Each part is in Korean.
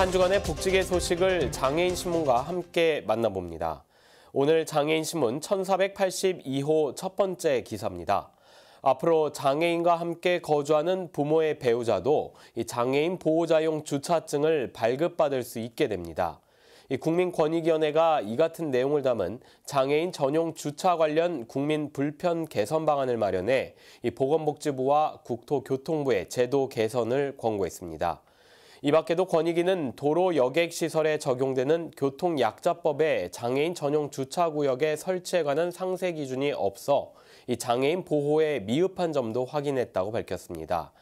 한 주간의 복지계 소식을 장애인신문과 함께 만나봅니다. 오늘 장애인신문 1482호 첫 번째 기사입니다. 앞으로 장애인과 함께 거주하는 부모의 배우자도 장애인 보호자용 주차증을 발급받을 수 있게 됩니다. 국민권익위원회가 이 같은 내용을 담은 장애인 전용 주차 관련 국민 불편 개선 방안을 마련해 보건복지부와 국토교통부에 제도 개선을 권고했습니다. 이 밖에도 권익위는 도로 여객시설에 적용되는 교통약자법에 장애인 전용 주차구역에 설치에 관한 상세 기준이 없어 이 장애인 보호에 미흡한 점도 확인했다고 밝혔습니다.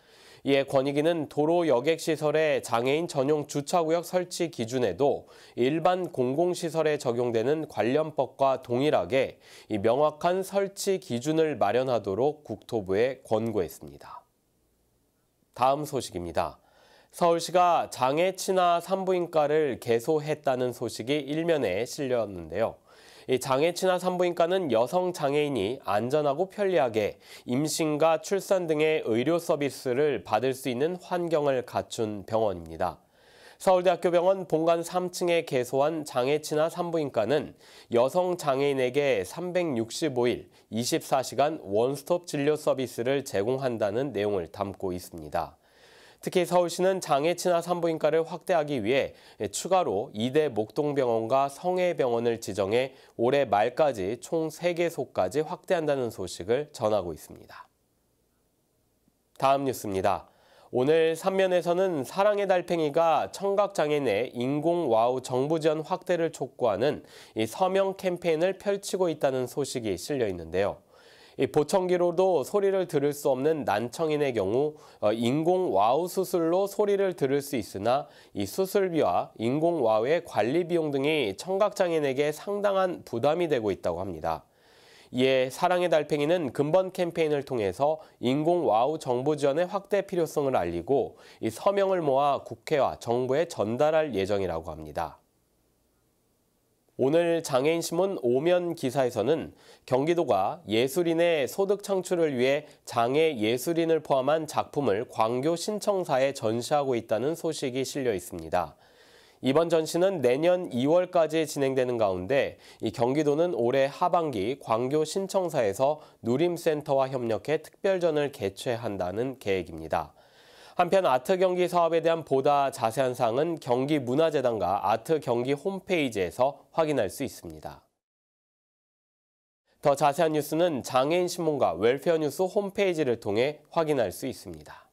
이에 권익위는 도로 여객시설의 장애인 전용 주차구역 설치 기준에도 일반 공공시설에 적용되는 관련법과 동일하게 이 명확한 설치 기준을 마련하도록 국토부에 권고했습니다. 다음 소식입니다. 서울시가 장애 친화 산부인과를 개소했다는 소식이 일면에 실렸는데요. 장애 친화 산부인과는 여성 장애인이 안전하고 편리하게 임신과 출산 등의 의료 서비스를 받을 수 있는 환경을 갖춘 병원입니다. 서울대학교 병원 본관 3층에 개소한 장애친화 산부인과는 여성 장애인에게 365일 24시간 원스톱 진료 서비스를 제공한다는 내용을 담고 있습니다. 특히 서울시는 장애 친화 산부인과를 확대하기 위해 추가로 이대 목동병원과 성해병원을 지정해 올해 말까지 총 3개소까지 확대한다는 소식을 전하고 있습니다. 다음 뉴스입니다. 오늘 3면에서는 사랑의 달팽이가 청각장애 인의 인공 와우 정부 지원 확대를 촉구하는 서명 캠페인을 펼치고 있다는 소식이 실려 있는데요. 보청기로도 소리를 들을 수 없는 난청인의 경우 어, 인공 와우 수술로 소리를 들을 수 있으나 이 수술비와 인공 와우의 관리 비용 등이 청각장애인에게 상당한 부담이 되고 있다고 합니다. 이에 사랑의 달팽이는 근본 캠페인을 통해서 인공 와우 정부 지원의 확대 필요성을 알리고 이 서명을 모아 국회와 정부에 전달할 예정이라고 합니다. 오늘 장애인 신문 오면 기사에서는 경기도가 예술인의 소득 창출을 위해 장애 예술인을 포함한 작품을 광교 신청사에 전시하고 있다는 소식이 실려 있습니다. 이번 전시는 내년 2월까지 진행되는 가운데 경기도는 올해 하반기 광교 신청사에서 누림센터와 협력해 특별전을 개최한다는 계획입니다. 한편 아트 경기 사업에 대한 보다 자세한 사항은 경기문화재단과 아트 경기 홈페이지에서 확인할 수 있습니다. 더 자세한 뉴스는 장애인 신문과 웰페어 뉴스 홈페이지를 통해 확인할 수 있습니다.